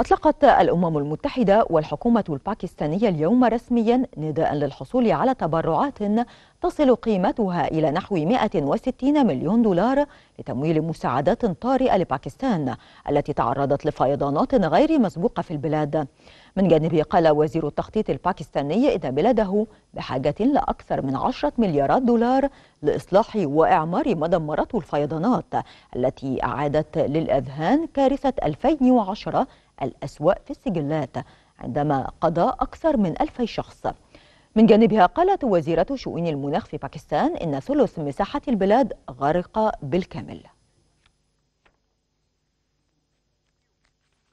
أطلقت الأمم المتحدة والحكومة الباكستانية اليوم رسميا نداء للحصول على تبرعات تصل قيمتها إلى نحو 160 مليون دولار لتمويل مساعدات طارئة لباكستان التي تعرضت لفيضانات غير مسبوقة في البلاد من جانبه قال وزير التخطيط الباكستاني إن بلاده بحاجة لأكثر من عشرة مليارات دولار لإصلاح وإعمار ما دمرته الفيضانات التي أعادت للأذهان كارثة 2010 الأسوأ في السجلات عندما قضى أكثر من ألفي شخص من جانبها قالت وزيرة شؤون المناخ في باكستان إن ثلث مساحة البلاد غرق بالكامل